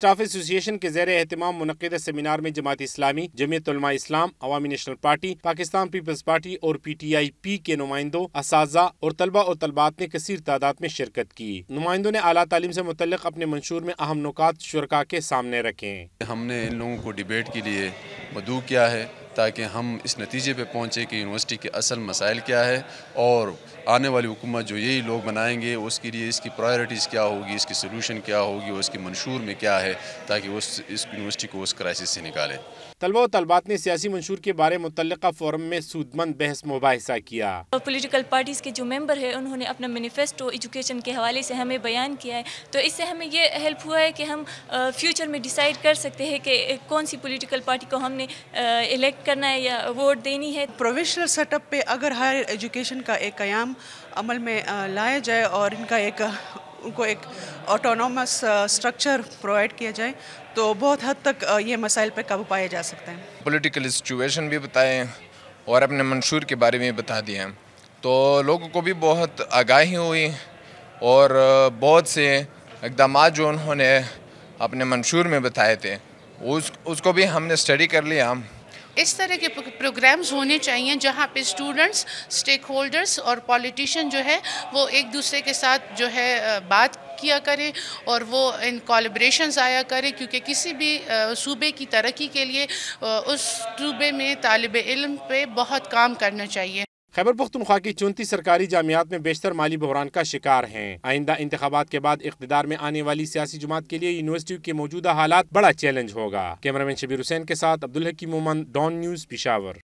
staff association के जेर एहतमाम मनद सेमिनार में Jamaat Islami Jamiatulema Islam Awami national party Pakistan peoples party और पी टी आई पी के नुमाइंदों इस और तलबा और तलबात ने कसर तादाद में शिरकत की नुमाइंदों ने अला तालीम से मुतल अपने मंशूर में अहम नुकात शुरा के सामने रखे हमने इन लोगों को डिबेट के लिए मदू किया है ताकि हम इस नतीजे पे पहुँचे कि यूनिवर्सिटी के असल मसाइल क्या है और आने वाली हुकूमत जो यही लोग बनाएंगे उसके लिए इसकी प्रायोरिटीज़ क्या होगी इसकी सोलूशन क्या होगी और इसके मंशूर में क्या है ताकि उस इस यूनिवर्सिटी को उस क्राइसिस से निकालें तलबा और तलबात ने सियासी मंशूर के बारे मुतल फोरम में सूदमंद बहस मुबासा किया और पोलिटिकल पार्टीज़ के जो मेम्बर है उन्होंने अपना मैनीफेस्टो एजुकेशन के हवाले से हमें बयान किया है तो इससे हमें ये हेल्प हुआ है कि हम फ्यूचर में डिसाइड कर सकते हैं कि कौन सी पोलिटिकल पार्टी को हमने इलेक्ट करना है या वोट देनी है प्रोविशनल सेटअप पे अगर हायर एजुकेशन का एक क्याम अमल में लाया जाए और इनका एक उनको एक ऑटोनॉमस स्ट्रक्चर प्रोवाइड किया जाए तो बहुत हद तक ये मसाइल पर काबू पाया जा सकता है पोलिटिकल सिचुएशन भी बताएँ और अपने मंशूर के बारे में बता दिए तो लोगों को भी बहुत आगाही हुई और बहुत से इकदाम जो उन्होंने अपने मंशूर में बताए थे उस उसको भी हमने स्टडी कर लिया इस तरह के प्रोग्राम्स होने चाहिए जहाँ पे स्टूडेंट्स स्टेक होल्डर्स और पॉलिटिशियन जो है वो एक दूसरे के साथ जो है बात किया करें और वो इन कॉलेब्रेशन आया करें क्योंकि किसी भी सूबे की तरक्की के लिए उस सूबे में तालब इल्म पे बहुत काम करना चाहिए खैबर पुख्तनख्वा की चुनती सरकारी जामियात में बेशतर माली बहरान का शिकार हैं आइंदा इंतबात के बाद इकतदार में आने वाली सियासी जमात के लिए यूनिवर्सिटी के मौजूदा हालात बड़ा चैलेंज होगा कैमरामैन शबीर हुसैन के साथ अब्दुल हकीम मोमन डॉन न्यूज़ पिशावर